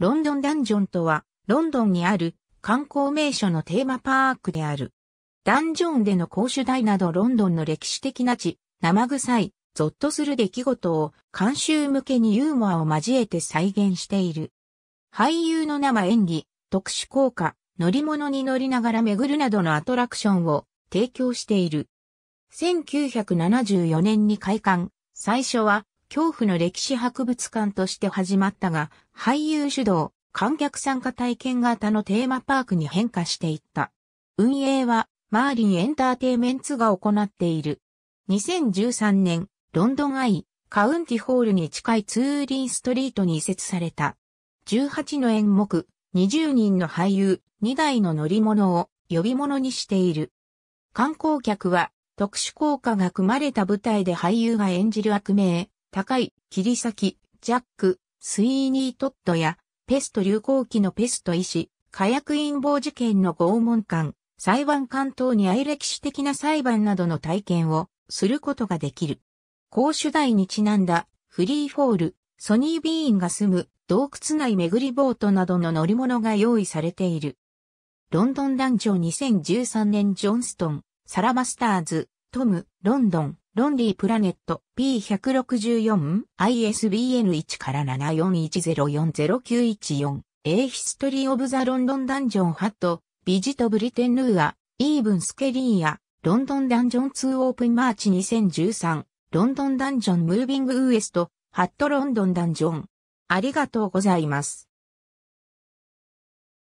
ロンドンダンジョンとは、ロンドンにある観光名所のテーマパークである。ダンジョンでの公主台などロンドンの歴史的な地、生臭い、ゾッとする出来事を監修向けにユーモアを交えて再現している。俳優の生演技、特殊効果、乗り物に乗りながら巡るなどのアトラクションを提供している。1974年に開館、最初は恐怖の歴史博物館として始まったが、俳優主導、観客参加体験型のテーマパークに変化していった。運営は、マーリンエンターテイメンツが行っている。2013年、ロンドンアイ、カウンティホールに近いツーリンストリートに移設された。18の演目、20人の俳優、2台の乗り物を呼び物にしている。観光客は特殊効果が組まれた舞台で俳優が演じる悪名、高い、切り裂き、ジャック、スイーニー・トットや、ペスト流行期のペスト医師、火薬陰謀事件の拷問官、裁判官等に愛歴史的な裁判などの体験をすることができる。公主題にちなんだ、フリーフォール、ソニー・ビーンが住む洞窟内巡りボートなどの乗り物が用意されている。ロンドン団長2013年ジョンストン、サラマスターズ、トム、ロンドン、ロンリープラネット P164 ISBN 1から7410409114 A History of the London Dungeon ハットビジトブリテンヌーアイーブンスケリーアロンドンダンジョン2オープンマーチ2013ロンドンダンジョンムービングウエストハットロンドンダンジョンありがとうございます。